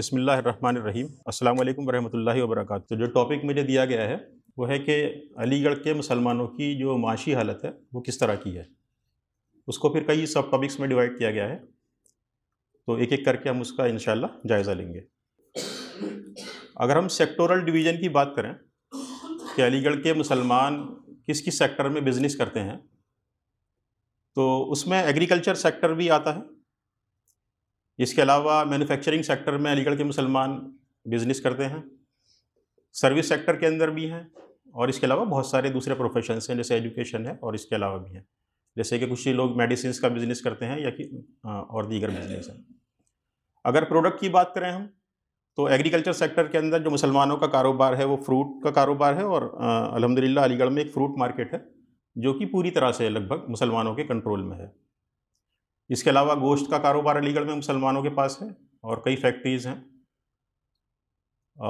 बसमिल अल्लाम वालेकुम वरक तो जो टॉपिक मुझे दिया गया है वो है कि अलीगढ़ के मुसलमानों की जो माशी हालत है वो किस तरह की है उसको फिर कई सब टॉपिक्स में डिवाइड किया गया है तो एक एक करके हम उसका इन जायज़ा लेंगे अगर हम सेक्टोरल डिवीज़न की बात करें कि अलीगढ़ के मुसलमान किस किस सेक्टर में बिज़नेस करते हैं तो उसमें एग्रीकल्चर सेक्टर भी आता है इसके अलावा मैन्युफैक्चरिंग सेक्टर में अलीगढ़ के मुसलमान बिजनेस करते हैं सर्विस सेक्टर के अंदर भी हैं और इसके अलावा बहुत सारे दूसरे प्रोफेशन हैं जैसे एजुकेशन है और इसके अलावा भी हैं जैसे कि कुछ लोग मेडिसिन का बिज़नेस करते हैं या कि और दीगर बिजनेस हैं अगर प्रोडक्ट की बात करें हम तो एग्रीकल्चर सेक्टर के अंदर जो मुसलमानों का कारोबार है वो फ्रूट का कारोबार है और अलहमदिल्ला अलीगढ़ में एक फ्रूट मार्केट है जो कि पूरी तरह से लगभग मुसलमानों के कंट्रोल में है इसके अलावा गोश्त का कारोबार अलीगढ़ में मुसलमानों के पास है और कई फैक्ट्रीज़ हैं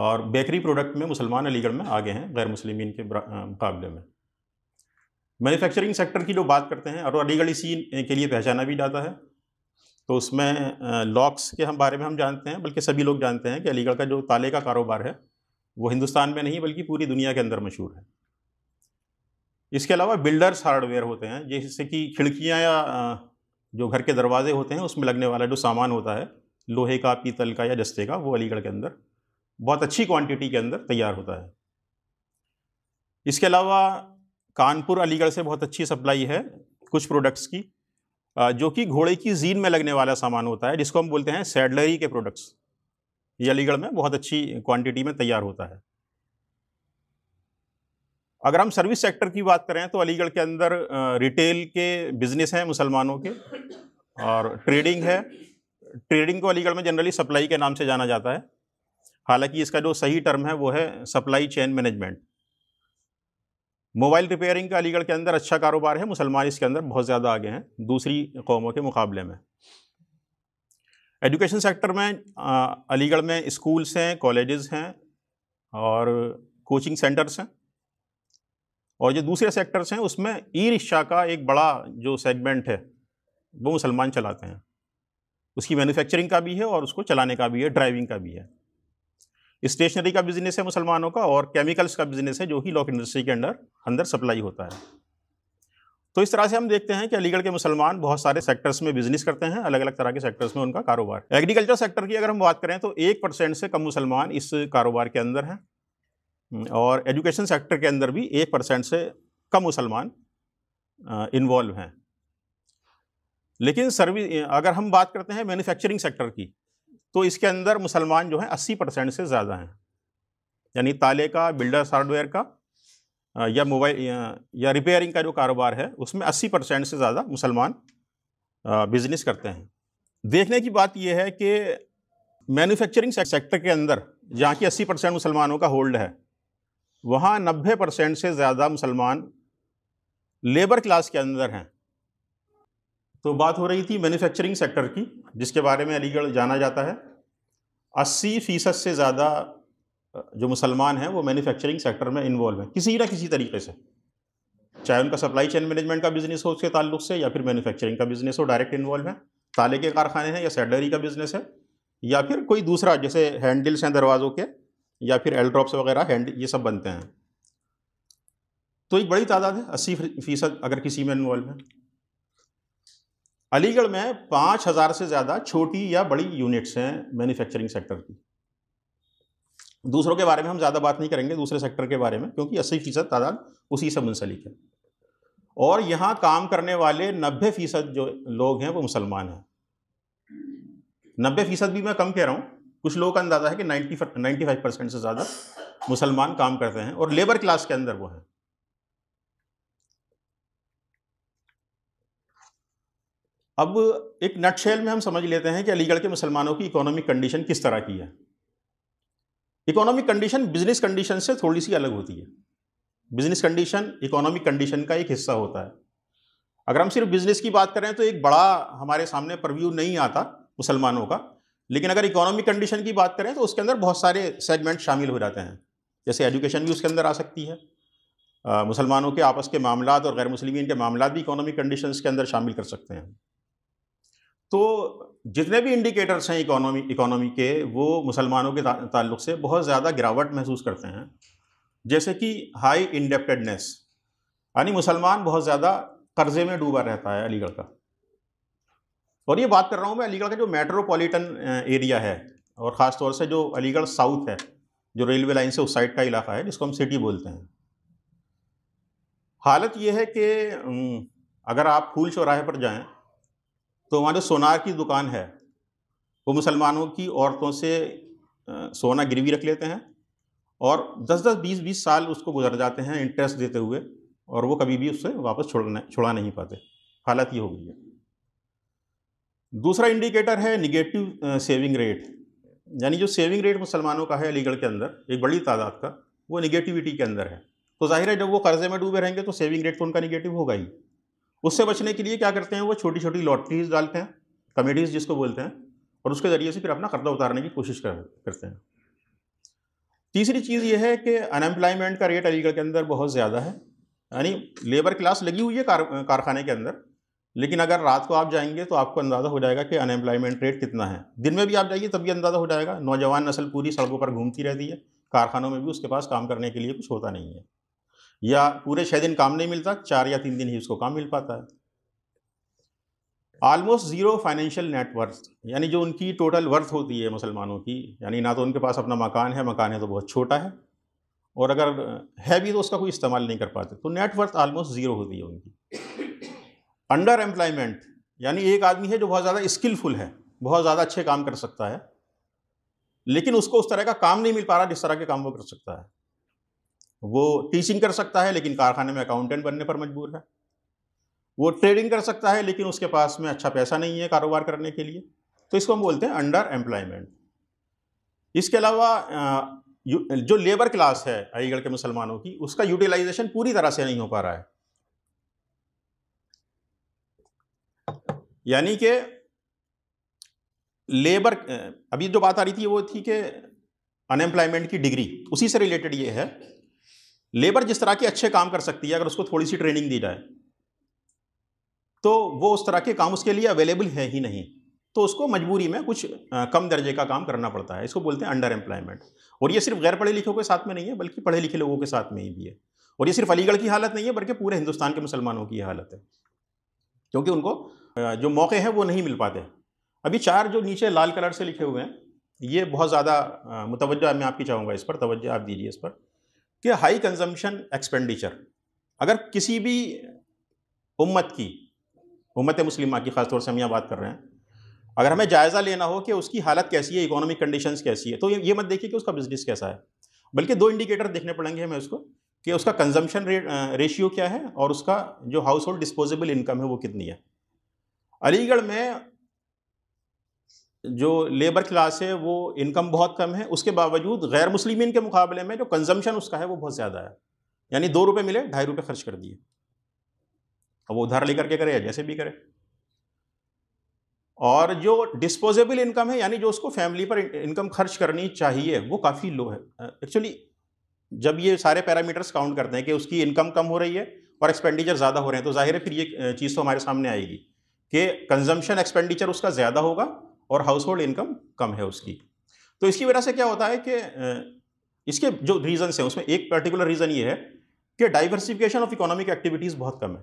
और बेकरी प्रोडक्ट में मुसलमान अलीगढ़ में आगे हैं गैर मुसलिमीन के मुकाबले में मैन्युफैक्चरिंग सेक्टर की जो बात करते हैं और अलीगढ़ इसी के लिए पहचाना भी जाता है तो उसमें लॉक्स के हम बारे में हम जानते हैं बल्कि सभी लोग जानते हैं कि अलीगढ़ का जो ताले का कारोबार है वो हिंदुस्तान में नहीं बल्कि पूरी दुनिया के अंदर मशहूर है इसके अलावा बिल्डर्स हार्डवेयर होते हैं जैसे कि खिड़कियाँ या जो घर के दरवाजे होते हैं उसमें लगने वाला जो सामान होता है लोहे का पीतल का या जस्ते का वो अलीगढ़ के अंदर बहुत अच्छी क्वांटिटी के अंदर तैयार होता है इसके अलावा कानपुर अलीगढ़ से बहुत अच्छी सप्लाई है कुछ प्रोडक्ट्स की जो कि घोड़े की जीन में लगने वाला सामान होता है जिसको हम बोलते हैं सैडलरी के प्रोडक्ट्स ये अलीगढ़ में बहुत अच्छी क्वांटिटी में तैयार होता है अगर हम सर्विस सेक्टर की बात करें तो अलीगढ़ के अंदर रिटेल के बिजनेस हैं मुसलमानों के और ट्रेडिंग है ट्रेडिंग को अलीगढ़ में जनरली सप्लाई के नाम से जाना जाता है हालांकि इसका जो सही टर्म है वो है supply chain management mobile repairing का अलीगढ़ के अंदर अच्छा कारोबार है मुसलमान इसके अंदर बहुत ज़्यादा आगे हैं दूसरी कौमों के मुकाबले में एजुकेशन सेक्टर में अलीगढ़ में स्कूल्स हैं कॉलेजेस हैं और कोचिंग सेंटर्स हैं और जो दूसरे सेक्टर्स हैं उसमें ई रिक्शा का एक बड़ा जो सेगमेंट है वो मुसलमान चलाते हैं उसकी मैन्युफैक्चरिंग का भी है और उसको चलाने का भी है ड्राइविंग का भी है स्टेशनरी का बिज़नेस है मुसलमानों का और केमिकल्स का बिज़नेस है जो कि लॉक इंडस्ट्री के अंदर अंदर सप्लाई होता है तो इस तरह से हम देखते हैं कि अलीगढ़ के मुसलमान बहुत सारे सेक्टर्स में बिजनेस करते हैं अलग अलग तरह के सेक्टर्स में उनका कारोबार एग्रीकल्चर सेक्टर की अगर हम बात करें तो एक परसेंट से कम मुसलमान इस कारोबार के अंदर हैं हम्म, और एजुकेशन सेक्टर के अंदर भी एक परसेंट से कम मुसलमान इन्वॉल्व हैं लेकिन सर्विस अगर हम बात करते हैं मैन्युफैक्चरिंग सेक्टर की तो इसके अंदर मुसलमान जो हैं अस्सी परसेंट से ज़्यादा हैं यानी ताले का बिल्डर्स हार्डवेयर का या मोबाइल या रिपेयरिंग का जो कारोबार है उसमें अस्सी परसेंट से ज़्यादा मुसलमान बिजनेस करते हैं देखने की बात यह है कि मैन्युफैक्चरिंग सेक्टर के अंदर जहाँ की अस्सी परसेंट मुसलमानों का होल्ड है वहाँ नब्बे परसेंट से ज़्यादा मुसलमान लेबर क्लास के अंदर हैं तो बात हो रही थी मैन्युफैक्चरिंग सेक्टर की जिसके बारे में अलीगढ़ जाना जाता है अस्सी फ़ीसद से ज़्यादा जो मुसलमान हैं वो मैन्युफैक्चरिंग सेक्टर में इन्वॉल्व हैं किसी ना किसी तरीके से चाहे उनका सप्लाई चेन मैनेजमेंट का बिज़नेस हो उसके ताल्लुक से या फिर मैनुफैक्चरिंग का बिज़नेस हो डायरेक्ट इन्वॉल्व है ताले के कारखाने हैं या सैडरी का बिज़नेस है या फिर कोई दूसरा जैसे हैंडल्स हैं दरवाज़ों के या फिर एल ड्रॉप्स वगैरह हैंड ये सब बनते हैं तो एक बड़ी तादाद है अस्सी फीसद अगर किसी में इन्वॉल्व है अलीगढ़ में पाँच हज़ार से ज़्यादा छोटी या बड़ी यूनिट्स हैं मैन्युफैक्चरिंग सेक्टर की दूसरों के बारे में हम ज़्यादा बात नहीं करेंगे दूसरे सेक्टर के बारे में क्योंकि अस्सी फीसद तादाद उसी से मुंसलिक है और यहाँ काम करने वाले नब्बे फीसद जो लोग हैं वो मुसलमान हैं नब्बे फीसद भी मैं कम कह रहा हूँ कुछ लोगों का अंदाज़ा है कि नाइन्टी नाइन्टी फाइव परसेंट से ज़्यादा मुसलमान काम करते हैं और लेबर क्लास के अंदर वो हैं अब एक नटशेल में हम समझ लेते हैं कि अलीगढ़ के मुसलमानों की इकोनॉमिक कंडीशन किस तरह की है इकोनॉमिक कंडीशन बिजनेस कंडीशन से थोड़ी सी अलग होती है बिजनेस कंडीशन इकोनॉमिक कंडीशन का एक हिस्सा होता है अगर हम सिर्फ बिजनेस की बात करें तो एक बड़ा हमारे सामने परव्यू नहीं आता मुसलमानों का लेकिन अगर इकोनॉमिक कंडीशन की बात करें तो उसके अंदर बहुत सारे सेगमेंट शामिल हो जाते हैं जैसे एजुकेशन भी उसके अंदर आ सकती है मुसलमानों के आपस के मामला और गैर मुसलिमिन के मामला भी इकोनॉमिक कंडीशन के अंदर शामिल कर सकते हैं तो जितने भी इंडिकेटर्स हैं इकोनॉमी इकोनॉमी के वो मुसलमानों के ताल्लुक से बहुत ज़्यादा गिरावट महसूस करते हैं जैसे कि हाई इंडेप्टेडनेस यानी मुसलमान बहुत ज़्यादा कर्जे में डूबा रहता है अलीगढ़ का और ये बात कर रहा हूँ मैं अलीगढ़ का जो मेट्रोपॉलिटन एरिया है और ख़ास तौर से जो अलीगढ़ साउथ है जो रेलवे लाइन से उस साइड का इलाका है जिसको हम सिटी बोलते हैं हालत ये है कि अगर आप फूल चौराहे पर जाएं तो वहाँ जो सोनार की दुकान है वो मुसलमानों की औरतों से सोना गिरवी रख लेते हैं और 10-10, 20-20 साल उसको गुजर जाते हैं इंटरेस्ट देते हुए और वो कभी भी उससे वापस छोड़ना छुड़ा नहीं पाते हालत ये हो गई है दूसरा इंडिकेटर है निगेटिव सेविंग रेट यानी जो सेविंग रेट मुसलमानों का है अलीगढ़ के अंदर एक बड़ी तादाद का वो निगेटिविटी के अंदर है तो जाहिर है जब वो कर्जे में डूबे रहेंगे तो सेविंग रेट तो उनका निगेटिव होगा ही उससे बचने के लिए क्या करते हैं वो छोटी छोटी लॉटरीज डालते हैं कमेडीज जिसको बोलते हैं और उसके ज़रिए से फिर अपना कर्जा उतारने की कोशिश कर, करते हैं तीसरी चीज़ ये है कि अनएम्प्लॉयमेंट का रेट अलीगढ़ के अंदर बहुत ज़्यादा है यानी लेबर क्लास लगी हुई है कार, कारखाने के अंदर लेकिन अगर रात को आप जाएंगे तो आपको अंदाज़ा हो जाएगा कि अनएम्प्लॉयमेंट रेट कितना है दिन में भी आप जाइए तब भी अंदाज़ा हो जाएगा नौजवान नस्ल पूरी सड़कों पर घूमती रहती है कारखानों में भी उसके पास काम करने के लिए कुछ होता नहीं है या पूरे छः दिन काम नहीं मिलता चार या तीन दिन ही उसको काम मिल पाता है आलमोस्ट ज़ीरो फाइनेंशियल नेटवर्थ यानी जो उनकी टोटल वर्थ होती है मुसलमानों की यानी ना तो उनके पास अपना मकान है मकान है तो बहुत छोटा है और अगर है भी तो उसका कोई इस्तेमाल नहीं कर पाते तो नेटवर्थ आलमोस्ट ज़ीरो होती है उनकी अंडर एम्प्लॉयमेंट यानी एक आदमी है जो बहुत ज़्यादा स्किलफुल है बहुत ज़्यादा अच्छे काम कर सकता है लेकिन उसको उस तरह का काम नहीं मिल पा रहा जिस तरह के काम वो कर सकता है वो टीचिंग कर सकता है लेकिन कारखाने में अकाउंटेंट बनने पर मजबूर है वो ट्रेडिंग कर सकता है लेकिन उसके पास में अच्छा पैसा नहीं है कारोबार करने के लिए तो इसको हम बोलते हैं अंडर एम्प्लॉयमेंट इसके अलावा जो लेबर क्लास है अलीगढ़ के मुसलमानों की उसका यूटिलाइजेशन पूरी तरह से नहीं हो पा रहा है यानी कि लेबर अभी जो बात आ रही थी वो थी कि अनएम्प्लॉयमेंट की डिग्री उसी से रिलेटेड ये है लेबर जिस तरह के अच्छे काम कर सकती है अगर उसको थोड़ी सी ट्रेनिंग दी जाए तो वो उस तरह के काम उसके लिए अवेलेबल है ही नहीं तो उसको मजबूरी में कुछ कम दर्जे का काम करना पड़ता है इसको बोलते हैं अंडर एम्प्लॉयमेंट और ये सिर्फ गैर पढ़े लिखों के साथ में नहीं है बल्कि पढ़े लिखे लोगों के साथ में ही भी है और ये सिर्फ अलीगढ़ की हालत नहीं है बल्कि पूरे हिंदुस्तान के मुसलमानों की हालत है क्योंकि उनको जो मौके हैं वो नहीं मिल पाते अभी चार जो नीचे लाल कलर से लिखे हुए हैं ये बहुत ज़्यादा मुतवजह मैं आपकी चाहूँगा इस पर तवज्जो आप दीजिए इस पर कि हाई कंजम्पशन एक्सपेंडिचर अगर किसी भी उम्मत की उम्मत मुस्लिमा की ख़ासतौर से हम यहाँ बात कर रहे हैं अगर हमें जायज़ा लेना हो कि उसकी हालत कैसी है इकोनॉमिक कंडीशंस कैसी है तो ये मत देखिए कि उसका बिज़नेस कैसा है बल्कि दो इंडिकेटर देखने पड़ेंगे हमें उसको कि उसका कंजम्पशन रेशियो क्या है और उसका जो हाउस होल्ड डिस्पोजेबल इनकम है वो कितनी है अलीगढ़ में जो लेबर क्लास है वो इनकम बहुत कम है उसके बावजूद गैर मुस्लिम के मुकाबले में जो कंजम्पशन उसका है वो बहुत ज़्यादा है यानी दो रुपये मिले ढाई रुपये खर्च कर दिए अब वो उधार लेकर के करे या जैसे भी करे और जो डिस्पोजेबल इनकम है यानी जो उसको फैमिली पर इनकम खर्च करनी चाहिए वो काफ़ी लो है एक्चुअली जब ये सारे पैरामीटर्स काउंट करते हैं कि उसकी इनकम कम हो रही है और एक्सपेंडिचर ज़्यादा हो रहे हैं तो जाहिर है फिर ये चीज़ तो हमारे सामने आएगी कि कंजम्पशन एक्सपेंडिचर उसका ज़्यादा होगा और हाउस होल्ड इनकम कम है उसकी तो इसकी वजह से क्या होता है कि इसके जो रीज़न्स हैं उसमें एक पर्टिकुलर रीज़न ये है कि डाइवर्सिफिकेशन ऑफ इकोनॉमिक एक्टिविटीज़ बहुत कम है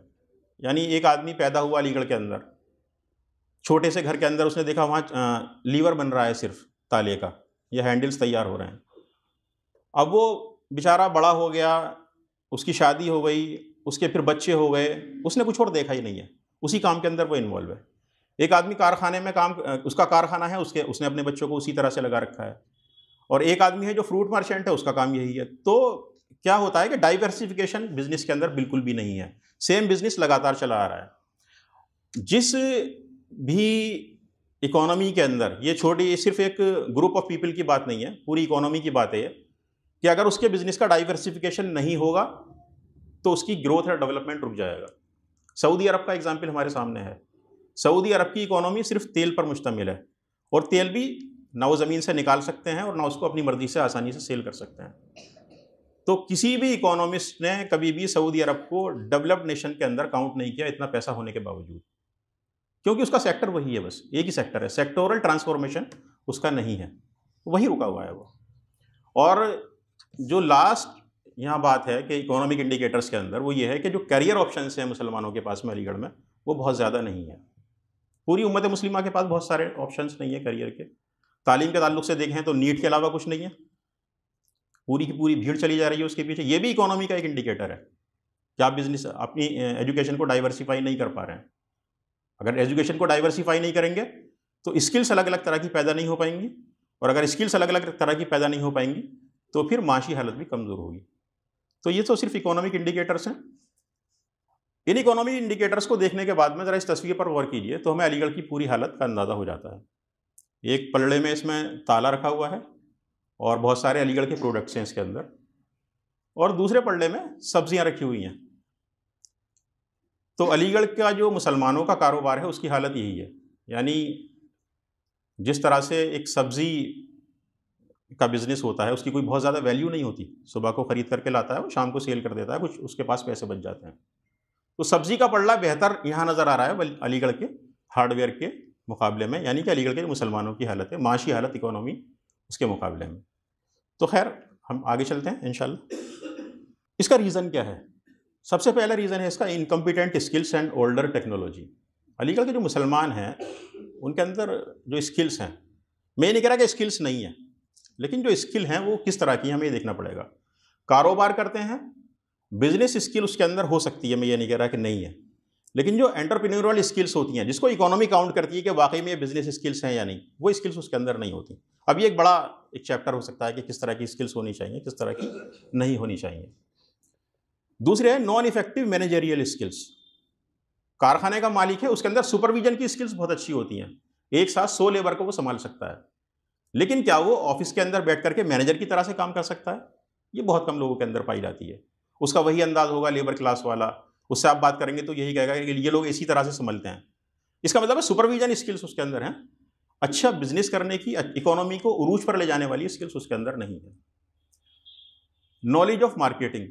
यानी एक आदमी पैदा हुआ अलीगढ़ के अंदर छोटे से घर के अंदर उसने देखा वहाँ लीवर बन रहा है सिर्फ ताले का या हैंडल्स तैयार हो रहे हैं अब वो बेचारा बड़ा हो गया उसकी शादी हो गई उसके फिर बच्चे हो गए उसने कुछ और देखा ही नहीं है उसी काम के अंदर वो इन्वॉल्व है एक आदमी कारखाने में काम उसका कारखाना है उसके उसने अपने बच्चों को उसी तरह से लगा रखा है और एक आदमी है जो फ्रूट मर्चेंट है उसका काम यही है तो क्या होता है कि डाइवर्सिफिकेशन बिजनेस के अंदर बिल्कुल भी नहीं है सेम बिजनेस लगातार चला आ रहा है जिस भी इकोनॉमी के अंदर ये छोटी ये सिर्फ एक ग्रुप ऑफ पीपल की बात नहीं है पूरी इकोनॉमी की बात है कि अगर उसके बिज़नेस का डाइवर्सिफिकेशन नहीं होगा तो उसकी ग्रोथ या डेवलपमेंट रुक जाएगा सऊदी अरब का एग्जाम्पल हमारे सामने है सऊदी अरब की इकोनॉमी सिर्फ तेल पर मुश्तमिल है और तेल भी ना वो ज़मीन से निकाल सकते हैं और ना उसको अपनी मर्ज़ी से आसानी से सेल कर सकते हैं तो किसी भी इकोनॉमिस्ट ने कभी भी सऊदी अरब को डेवलप्ड नेशन के अंदर काउंट नहीं किया इतना पैसा होने के बावजूद क्योंकि उसका सेक्टर वही है बस एक ही सेक्टर है सेक्टोरल ट्रांसफॉर्मेशन उसका नहीं है वही रुका हुआ है वो और जो लास्ट यहाँ बात है कि इकोनॉमिक इंडिकेटर्स के अंदर वो ये है कि जो करियर ऑप्शन हैं मुसलमानों के पास में अलीगढ़ में वो बहुत ज़्यादा नहीं है पूरी उम्मत मुस्लिमा के पास बहुत सारे ऑप्शन नहीं है करियर के तालीम के ताल्लुक से देखें तो नीट के अलावा कुछ नहीं है पूरी की पूरी भीड़ चली जा रही है उसके पीछे ये भी इकोनॉमी का एक इंडिकेटर है कि आप बिज़नेस अपनी एजुकेशन को डाइवर्सिफाई नहीं कर पा रहे हैं अगर एजुकेशन को डाइवर्सिफाई नहीं करेंगे तो स्किल्स अलग अलग तरह की पैदा नहीं हो पाएंगी और अगर स्किल्स अलग अलग तरह की पैदा नहीं हो पाएंगी तो फिर माशी हालत भी कमज़ोर होगी तो ये तो सिर्फ इकोनॉमिक इंडिकेटर्स हैं इन इकोनॉमिक इंडिकेटर्स को देखने के बाद में ज़रा इस तस्वीर पर गौर कीजिए तो हमें अलीगढ़ की पूरी हालत का अंदाज़ा हो जाता है एक पलड़े में इसमें ताला रखा हुआ है और बहुत सारे अलीगढ़ के प्रोडक्ट्स हैं इसके अंदर और दूसरे पलड़े में सब्जियां रखी हुई हैं तो अलीगढ़ का जो मुसलमानों का कारोबार है उसकी हालत यही है यानी जिस तरह से एक सब्ज़ी का बिज़नेस होता है उसकी कोई बहुत ज़्यादा वैल्यू नहीं होती सुबह को ख़रीद करके लाता है वो शाम को सेल कर देता है कुछ उसके पास पैसे बच जाते हैं तो सब्ज़ी का पड़ला बेहतर यहाँ नज़र आ रहा है अलीगढ़ के हार्डवेयर के मुकाबले में यानी कि अलीगढ़ के मुसलमानों की हालत है माशी हालत इकोनॉमी उसके मुकाबले में तो खैर हम आगे चलते हैं इन इसका रीज़न क्या है सबसे पहला रीज़न है इसका incompetent skills and older technology Aligarh के जो मुसलमान हैं उनके अंदर जो स्किल्स हैं मैं नहीं कह रहा कि स्किल्स नहीं है लेकिन जो स्किल हैं वो किस तरह की हमें देखना पड़ेगा कारोबार करते हैं बिजनेस स्किल उसके अंदर हो सकती है मैं ये नहीं कह रहा कि नहीं है लेकिन जो एंटरप्रेन्योरल स्किल्स होती हैं जिसको इकोनॉमी काउंट करती है कि वाकई में ये बिजनेस स्किल्स हैं या नहीं वो स्किल्स उसके अंदर नहीं होती अब ये एक बड़ा एक चैप्टर हो सकता है कि किस तरह की स्किल्स होनी चाहिए किस तरह की नहीं होनी चाहिए दूसरे है नॉन इफेक्टिव मैनेजरियल स्किल्स कारखाने का मालिक है उसके अंदर सुपरविजन की स्किल्स बहुत अच्छी होती हैं एक साथ सौ लेबर को वो संभाल सकता है लेकिन क्या वो ऑफिस के अंदर बैठ करके मैनेजर की तरह से काम कर सकता है ये बहुत कम लोगों के अंदर पाई जाती है उसका वही अंदाज होगा लेबर क्लास वाला उससे आप बात करेंगे तो यही कहेगा कि ये लोग इसी तरह से संभलते हैं इसका मतलब है सुपरविजन स्किल्स उसके अंदर हैं अच्छा बिजनेस करने की इकोनॉमी को उरूज पर ले जाने वाली स्किल्स उसके अंदर नहीं है नॉलेज ऑफ मार्केटिंग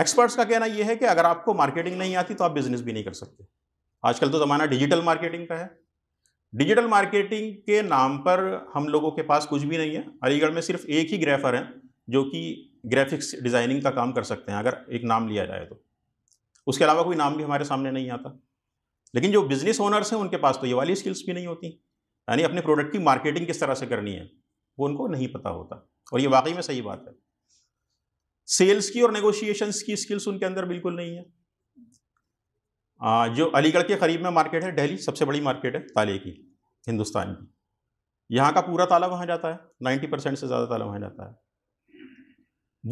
एक्सपर्ट्स का कहना यह है कि अगर आपको मार्केटिंग नहीं आती तो आप बिजनेस भी नहीं कर सकते आजकल तो ज़माना डिजिटल मार्केटिंग का है डिजिटल मार्केटिंग के नाम पर हम लोगों के पास कुछ भी नहीं है अलीगढ़ में सिर्फ एक ही ग्राफर हैं जो कि ग्राफिक्स डिज़ाइनिंग का काम कर सकते हैं अगर एक नाम लिया जाए तो उसके अलावा कोई नाम भी हमारे सामने नहीं आता लेकिन जो बिज़नेस ओनर्स हैं उनके पास तो ये वाली स्किल्स भी नहीं होती यानी अपने प्रोडक्ट की मार्केटिंग किस तरह से करनी है वो उनको नहीं पता होता और ये वाकई में सही बात है सेल्स की और नेगोशिएशंस की स्किल्स उनके अंदर बिल्कुल नहीं है जो अलीगढ़ के करीब में मार्केट है दिल्ली सबसे बड़ी मार्केट है ताले की हिंदुस्तान की यहाँ का पूरा ताला वहाँ जाता है नाइन्टी परसेंट से ज़्यादा ताला वहाँ जाता है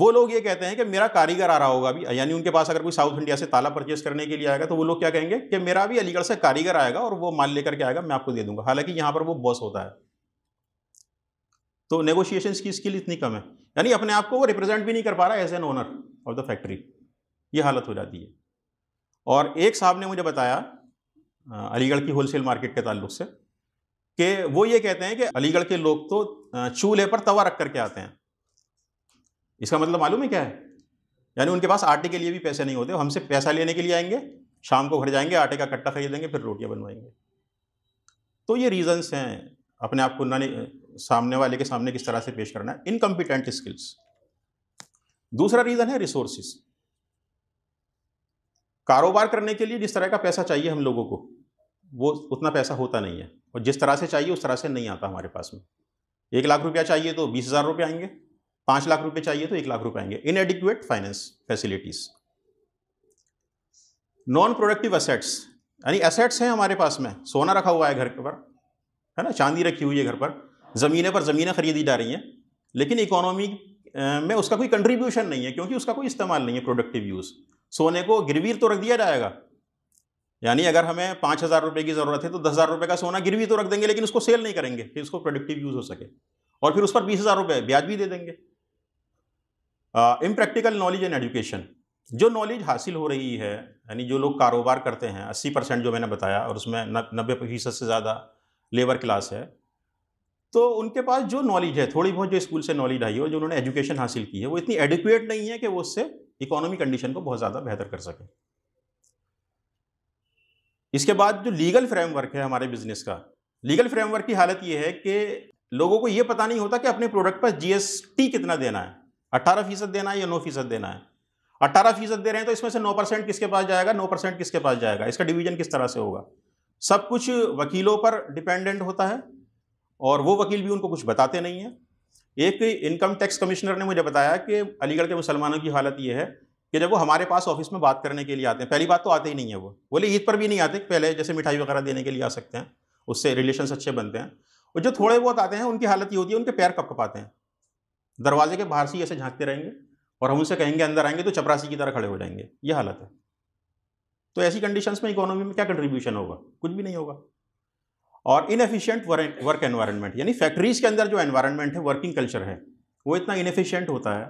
वो लोग ये कहते हैं कि मेरा कारीगर आ रहा होगा अभी यानी उनके पास अगर कोई साउथ इंडिया से ताला परचेस करने के लिए आएगा तो वो लोग क्या कहेंगे कि मेरा भी अलीगढ़ से कारीगर आएगा और वो माल लेकर के आएगा मैं आपको दे दूंगा हालांकि यहाँ पर वो बॉस होता है तो नेगोशिएशन की स्किल इतनी कम है यानी अपने आप को वो रिप्रेजेंट भी नहीं कर पा रहा as an owner of the factory ये हालत हो जाती है और एक साहब ने मुझे बताया अलीगढ़ की होलसेल मार्केट के ताल्लुक से कि वो ये कहते हैं कि अलीगढ़ के लोग तो चूल्हे पर तवा रख करके आते हैं इसका मतलब मालूम है क्या है यानी उनके पास आटे के लिए भी पैसे नहीं होते हमसे पैसा लेने के लिए आएंगे शाम को घर जाएंगे आटे का कट्टा खरीदेंगे फिर रोटियां बनवाएंगे तो ये रीजंस हैं अपने आप को ना सामने वाले के सामने किस तरह से पेश करना है इनकम्पिटेंट स्किल्स दूसरा रीज़न है रिसोर्सेज कारोबार करने के लिए जिस तरह का पैसा चाहिए हम लोगों को वो उतना पैसा होता नहीं है और जिस तरह से चाहिए उस तरह से नहीं आता हमारे पास में एक लाख रुपया चाहिए तो बीस हज़ार रुपये आएंगे पाँच लाख रुपये चाहिए तो एक लाख रुपये आएंगे inadequate finance facilities non productive assets यानी एसेट्स हैं हमारे पास में सोना रखा हुआ है घर पर है ना चांदी रखी हुई है घर पर ज़मीने पर ज़मीनें खरीदी जा रही हैं लेकिन इकोनॉमी में उसका कोई कंट्रीब्यूशन नहीं है क्योंकि उसका कोई इस्तेमाल नहीं है प्रोडक्टिव यूज़ सोने को गिरवीर तो रख दिया जाएगा यानी अगर हमें पाँच हज़ार रुपये की ज़रूरत है तो दस हज़ार रुपये का सोना गिरवी तो रख देंगे लेकिन उसको सेल नहीं करेंगे कि उसको प्रोडक्टिव यूज़ हो सके और फिर उस पर बीस हज़ार रुपये ब्याज भी दे देंगे इम्प्रैक्टिकल नॉलेज एंड एजुकेशन जो नॉलेज हासिल हो रही है यानी जो लोग कारोबार करते हैं अस्सी परसेंट जो मैंने बताया और उसमें नब्बे फीसद से ज़्यादा लेबर क्लास है तो उनके पास जो नॉलेज है थोड़ी बहुत जो स्कूल से नॉलेज आई है और जो उन्होंने एजुकेशन हासिल की है वो इतनी एडुकेट नहीं है कि वो उससे इकोनॉमी कंडीशन को बहुत ज़्यादा बेहतर कर सके इसके बाद जो लीगल फ्रेमवर्क है हमारे बिजनेस का लीगल फ्रेमवर्क की हालत यह है कि लोगों को यह पता नहीं होता कि अपने प्रोडक्ट पर जीएसटी कितना देना है अट्ठारह फीसद देना है या नौ फीसद देना है अट्ठारह फीसद दे रहे हैं तो इसमें से नौ परसेंट किसके पास जाएगा नौ परसेंट किसके पास जाएगा इसका डिवीजन किस तरह से होगा सब कुछ वकीलों पर डिपेंडेंट होता है और वो वकील भी उनको कुछ बताते नहीं हैं एक इनकम टैक्स कमिश्नर ने मुझे बताया कि अलीगढ़ के मुसलमानों की हालत ये है कि जब वो हमारे पास ऑफिस में बात करने के लिए आते हैं पहली बात तो आते ही नहीं है वो बोले ईद पर भी नहीं आते पहले जैसे मिठाई वगैरह देने के लिए आ सकते हैं उससे रिलेशन अच्छे बनते हैं और जो थोड़े बहुत आते हैं उनकी हालत ये होती है उनके पैर कप कपाते हैं दरवाजे के बाहर से ही ऐसे झांकते रहेंगे और हम उनसे कहेंगे अंदर आएंगे तो चपरासी की तरह खड़े हो जाएंगे ये हालत है तो ऐसी कंडीशंस में इकोनॉमी में क्या कंट्रीब्यूशन होगा कुछ भी नहीं होगा और इनएफिशिएंट वर्क एनवायरनमेंट यानी फैक्ट्रीज के अंदर जो एनवायरनमेंट है वर्किंग कल्चर है वो इतना इनएफिशिएंट होता है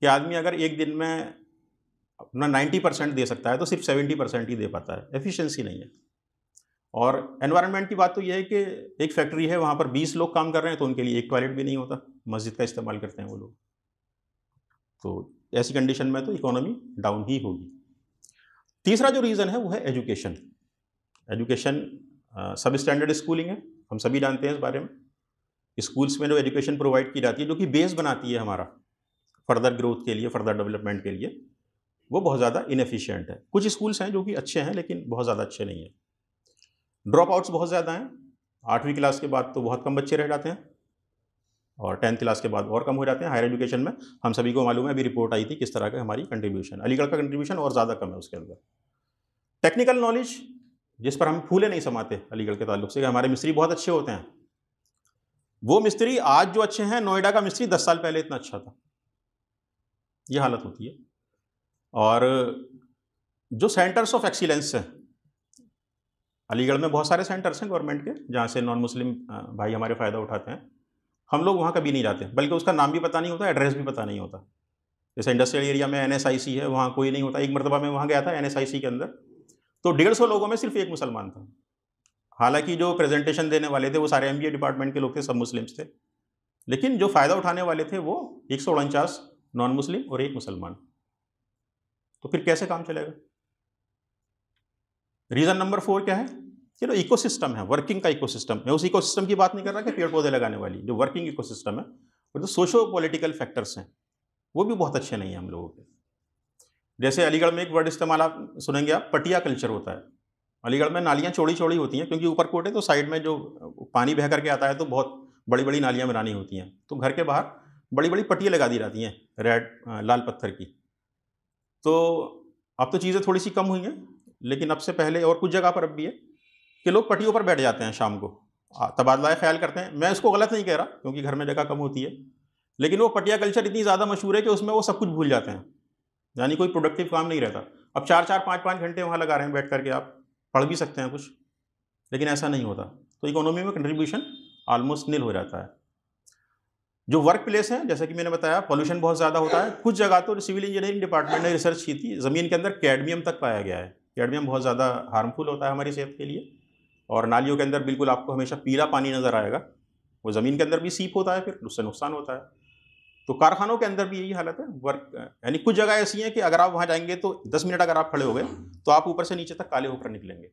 कि आदमी अगर एक दिन में अपना 90 परसेंट दे सकता है तो सिर्फ 70 परसेंट ही दे पाता है एफिशिएंसी नहीं है और एनवायरनमेंट की बात तो यह है कि एक फैक्ट्री है वहाँ पर 20 लोग काम कर रहे हैं तो उनके लिए एक टॉयलेट भी नहीं होता मस्जिद का इस्तेमाल करते हैं वो लोग तो ऐसी कंडीशन में तो इकोनॉमी डाउन ही होगी तीसरा जो रीज़न है वो है एजुकेशन एजुकेशन हाँ, सब स्टैंडर्ड स्कूलिंग है हम सभी जानते हैं इस बारे में स्कूल्स में जो एजुकेशन प्रोवाइड की जाती है जो कि बेस बनाती है हमारा फर्दर ग्रोथ के लिए फर्दर डेवलपमेंट के लिए वो बहुत ज़्यादा इनफिशियंट है कुछ स्कूल्स हैं जो कि अच्छे हैं लेकिन बहुत ज़्यादा अच्छे नहीं हैं ड्रॉप आउट्स बहुत ज़्यादा हैं आठवीं क्लास के बाद तो बहुत कम बच्चे रह जाते हैं और टेंथ क्लास के बाद और कम हो जाते हैं हायर एजुकेशन में हम सभी को मालूम है अभी रिपोर्ट आई थी किस तरह का हमारी कंट्रीब्यूशन अलीगढ़ का कंट्रीब्यूशन और ज़्यादा कम है उसके अंदर टेक्निकल नॉलेज जिस पर हम फूले नहीं समाते अलीगढ़ के ताल्लुक से हमारे मिस्त्री बहुत अच्छे होते हैं वो मिस्त्री आज जो अच्छे हैं नोएडा का मिस्त्री दस साल पहले इतना अच्छा था ये हालत होती है और जो सेंटर्स ऑफ एक्सीलेंस हैं अलीगढ़ में बहुत सारे सेंटर्स हैं गवर्नमेंट के जहाँ से नॉन मुस्लिम भाई हमारे फ़ायदा उठाते हैं हम लोग वहाँ कभी नहीं जाते बल्कि उसका नाम भी पता नहीं होता एड्रेस भी पता नहीं होता जैसे इंडस्ट्रियल एरिया में एन है वहाँ कोई नहीं होता एक मरतबा मैं वहाँ गया था एन के अंदर तो डेढ़ सौ लोगों में सिर्फ एक मुसलमान था हालांकि जो प्रेजेंटेशन देने वाले थे वो सारे एम डिपार्टमेंट के लोग थे सब मुस्लिम्स थे लेकिन जो फ़ायदा उठाने वाले थे वो एक नॉन मुस्लिम और एक मुसलमान तो फिर कैसे काम चलेगा रीज़न नंबर फोर क्या है कि जो इकोसिस्टम है वर्किंग का इकोसिस्टम मैं उस इकोसिस्टम की बात नहीं कर रहा कि पेड़ पौधे लगाने वाली जो वर्किंग इकोसिस्टम है और जो सोशो पॉलिटिकल फैक्टर्स हैं वो भी बहुत अच्छे नहीं हैं हम लोगों के जैसे अलीगढ़ में एक वर्ड इस्तेमाल आप सुनेंगे आप पटिया कल्चर होता है अलीगढ़ में नालियाँ चौड़ी चौड़ी होती हैं क्योंकि ऊपर कोट है तो साइड में जो पानी बह करके आता है तो बहुत बड़ी बड़ी नालियाँ बनानी होती हैं तो घर के बाहर बड़ी बड़ी पट्टियाँ लगा दी जाती हैं रेड लाल पत्थर की तो अब तो चीज़ें थोड़ी सी कम हुई हैं लेकिन अब से पहले और कुछ जगह पर अब भी है कि लोग पट्टियों पर बैठ जाते हैं शाम को तबादलाए ख्याल करते हैं मैं इसको गलत नहीं कह रहा क्योंकि घर में जगह कम होती है लेकिन वो पटिया कल्चर इतनी ज़्यादा मशहूर है कि उसमें वो सब कुछ भूल जाते हैं यानी कोई प्रोडक्टिव काम नहीं रहता अब चार चार पाँच पाँच घंटे वहाँ लगा रहे हैं बैठ करके आप पढ़ भी सकते हैं कुछ लेकिन ऐसा नहीं होता तो इकोनॉमी में कंट्रीब्यूशन ऑलमोस्ट नील हो जाता है जो वर्क प्लेस है जैसा कि मैंने बताया पॉल्यूशन बहुत ज़्यादा होता है कुछ जगह तो सिविल इंजीनियरिंग डिपार्टमेंट ने रिसर्च की थी ज़मीन के अंदर कैडमियम तक पाया गया है कैडमियम बहुत ज़्यादा हार्मफुल होता है हमारी सेहत के लिए और नालियों के अंदर बिल्कुल आपको हमेशा पीला पानी नज़र आएगा वो ज़मीन के अंदर भी सीप होता है फिर उससे नुकसान होता है तो कारखानों के अंदर भी यही हालत है वर्क यानी कुछ जगह ऐसी हैं कि अगर आप वहाँ जाएंगे तो दस मिनट अगर आप खड़े हो गए तो आप ऊपर से नीचे तक काले होकर निकलेंगे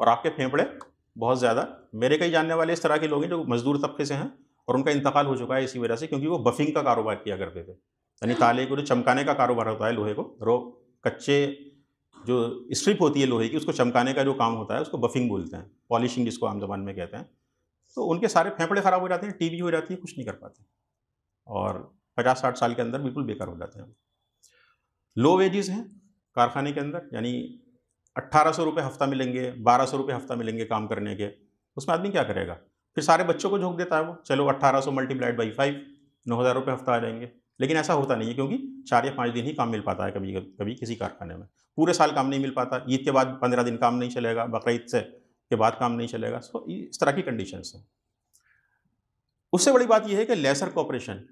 और आपके फेफड़े बहुत ज़्यादा मेरे कई जानने वाले इस तरह के लोग हैं जो मजदूर तबके से हैं और उनका इंतकाल हो चुका है इसी वजह से क्योंकि वो बफिंग का कारोबार किया करते थे यानी ताले को जो चमकाने का कारोबार होता है लोहे को रो कच्चे जो स्ट्रिप होती है लोहे की उसको चमकाने का जो काम होता है उसको बफिंग बोलते हैं पॉलिशिंग जिसको आम जबान में कहते हैं तो उनके सारे फेफड़े ख़राब हो जाते हैं टी हो जाती है कुछ नहीं कर पाते और पचास साठ साल के अंदर बिल्कुल बेकार हो जाते हैं लो वेजेस हैं कारखाने के अंदर यानी अट्ठारह सौ रुपये हफ्ता मिलेंगे बारह सौ रुपये हफ्ता मिलेंगे काम करने के उसमें आदमी क्या करेगा फिर सारे बच्चों को झोंक देता है वो चलो अट्ठारह सौ मल्टीप्लाइड बाई फाइव नौ हज़ार रुपये हफ्ता आ जाएंगे लेकिन ऐसा होता नहीं है क्योंकि चार या पाँच दिन ही काम मिल पाता है कभी कभी किसी कारखाने में पूरे साल काम नहीं मिल पाता ईद के बाद पंद्रह दिन काम नहीं चलेगा बकरीद से के बाद काम नहीं चलेगा सो इस तरह की कंडीशन है उससे बड़ी बात यह है कि लेसर कॉपरेशन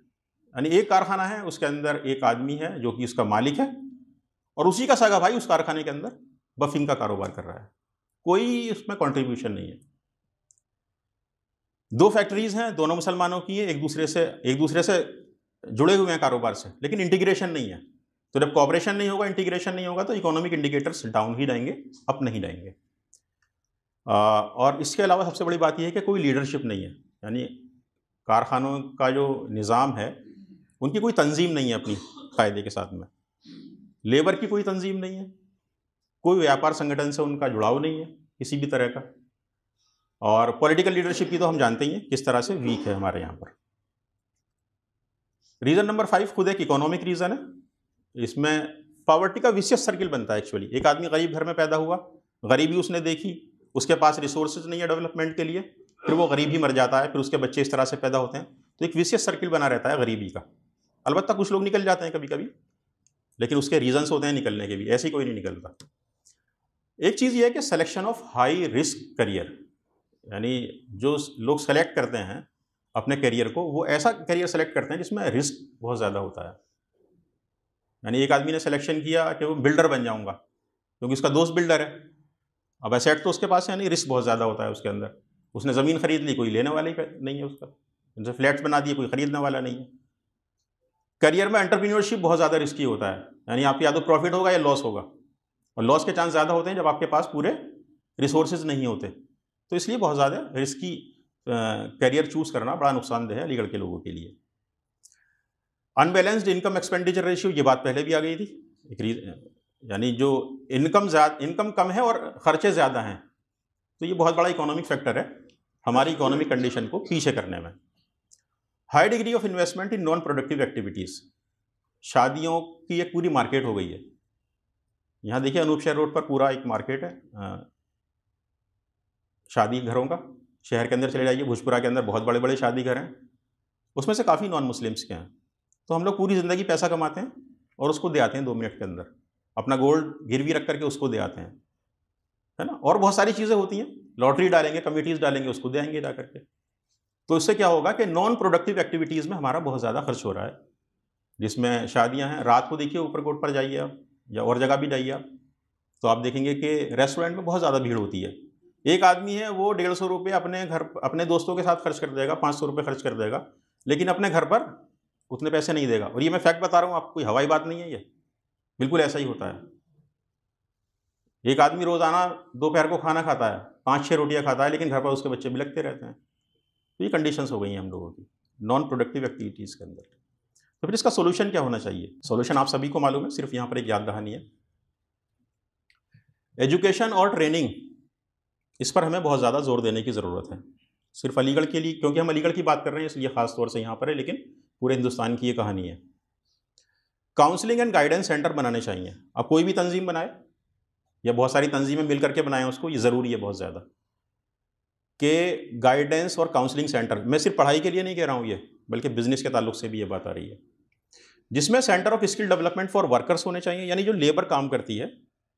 यानी एक कारखाना है उसके अंदर एक आदमी है जो कि उसका मालिक है और उसी का सगा भाई उस कारखाने के अंदर बफिंग का कारोबार कर रहा है कोई उसमें कंट्रीब्यूशन नहीं है दो फैक्ट्रीज़ हैं दोनों मुसलमानों की है एक दूसरे से एक दूसरे से जुड़े हुए हैं कारोबार से लेकिन इंटीग्रेशन नहीं है तो जब कॉपरेशन नहीं होगा इंटीग्रेशन नहीं होगा तो इकोनॉमिक इंडिकेटर्स डाउन ही जाएंगे अप नहीं जाएंगे और इसके अलावा सबसे बड़ी बात यह है कि कोई लीडरशिप नहीं है यानी कारखानों का जो निज़ाम है उनकी कोई तंजीम नहीं है अपनी फायदे के साथ में लेबर की कोई तंजीम नहीं है कोई व्यापार संगठन से उनका जुड़ाव नहीं है किसी भी तरह का और पॉलिटिकल लीडरशिप की तो हम जानते ही हैं किस तरह से वीक है हमारे यहाँ पर रीज़न नंबर फाइव खुद एक इकोनॉमिक रीज़न है इसमें पावर्टी का विशेष सर्किल बनता है एक्चुअली एक आदमी गरीब घर में पैदा हुआ गरीबी उसने देखी उसके पास रिसोर्सेज नहीं है डेवलपमेंट के लिए फिर वो गरीब ही मर जाता है फिर उसके बच्चे इस तरह से पैदा होते हैं तो एक विशेष सर्किल बना रहता है गरीबी का अलबत्त कुछ लोग निकल जाते हैं कभी कभी लेकिन उसके रीजंस होते हैं निकलने के भी ऐसे कोई नहीं निकलता एक चीज़ यह है कि selection of high risk career यानी जो लोग सेलेक्ट करते हैं अपने करियर को वो ऐसा करियर सेलेक्ट करते हैं जिसमें रिस्क बहुत ज़्यादा होता है यानी एक आदमी ने सिलेक्शन किया कि वो बिल्डर बन जाऊंगा क्योंकि उसका दोस्त बिल्डर है अब एसेट तो उसके पास है यानी रिस्क बहुत ज़्यादा होता है उसके अंदर उसने ज़मीन खरीद ली कोई लेने वाला ही नहीं है उसका उनसे फ्लैट्स बना दिए कोई खरीदने वाला नहीं है करियर में एंटरप्रीनियरशिप बहुत ज़्यादा रिस्की होता है यानी आपके या तो प्रॉफिट होगा या लॉस होगा और लॉस के चांस ज़्यादा होते हैं जब आपके पास पूरे रिसोर्सेज नहीं होते तो इसलिए बहुत ज़्यादा रिस्की करियर चूज़ करना बड़ा नुकसानदेह है अलीगढ़ के लोगों के लिए अनबैलेंस्ड इनकम एक्सपेंडिचर रेशियो ये बात पहले भी आ गई थी एक यानी जो इनकम ज़्यादा इनकम कम है और ख़र्चे ज़्यादा हैं तो ये बहुत बड़ा इकोनॉमिक फैक्टर है हमारी इकोनॉमिक कंडीशन को पीछे करने में high degree of investment in non productive activities शादियों की एक पूरी मार्केट हो गई है यहाँ देखिए अनूप शहर रोड पर पूरा एक मार्केट है शादी घरों का शहर के अंदर चले जाइए भोजपुरा के अंदर बहुत बड़े बड़े शादी घर हैं उसमें से काफ़ी नॉन मुस्लिम्स के हैं तो हम लोग पूरी ज़िंदगी पैसा कमाते हैं और उसको दे आते हैं दो मिनट के अंदर अपना गोल्ड गिरवी रख करके उसको दे आते हैं है ना और बहुत सारी चीज़ें होती हैं लॉटरी डालेंगे कमेटीज़ डालेंगे उसको दे आएंगे जा करके तो इससे क्या होगा कि नॉन प्रोडक्टिव एक्टिविटीज़ में हमारा बहुत ज़्यादा खर्च हो रहा है जिसमें शादियाँ हैं रात को देखिए ऊपर कोट पर जाइए आप या और जगह भी जाइए आप तो आप देखेंगे कि रेस्टोरेंट में बहुत ज़्यादा भीड़ होती है एक आदमी है वो डेढ़ सौ रुपये अपने घर अपने दोस्तों के साथ खर्च कर देगा पाँच सौ रुपये खर्च कर देगा लेकिन अपने घर पर उतने पैसे नहीं देगा और ये मैं फैक्ट बता रहा हूँ आप कोई हवाई बात नहीं है ये बिल्कुल ऐसा ही होता है एक आदमी रोज़ाना दोपहर को खाना खाता है पाँच छः रोटियाँ खाता है लेकिन घर पर उसके बच्चे भी लगते रहते हैं तो ये कंडीशंस हो गई हैं हम लोगों की नॉन प्रोडक्टिव एक्टिविटीज़ के अंदर तो फिर इसका सोल्यूशन क्या होना चाहिए सोल्यूशन आप सभी को मालूम है सिर्फ यहाँ पर एक याद दहानी है एजुकेशन और ट्रेनिंग इस पर हमें बहुत ज़्यादा जोर देने की ज़रूरत है सिर्फ अलीगढ़ के लिए क्योंकि हम अलीगढ़ की बात कर रहे हैं इसलिए ख़ास तौर से यहाँ पर है लेकिन पूरे हिंदुस्तान की ये कहानी है काउंसलिंग एंड गाइडेंस सेंटर बनाने चाहिए अब कोई भी तंजीम बनाए या बहुत सारी तंजीमें मिल करके बनाएं उसको ये ज़रूरी है बहुत ज़्यादा के गाइडेंस और काउंसलिंग सेंटर मैं सिर्फ पढ़ाई के लिए नहीं कह रहा हूँ ये बल्कि बिजनेस के ताल्लुक से भी ये बात आ रही है जिसमें centre of skill development for workers होने चाहिए यानी जो लेबर काम करती है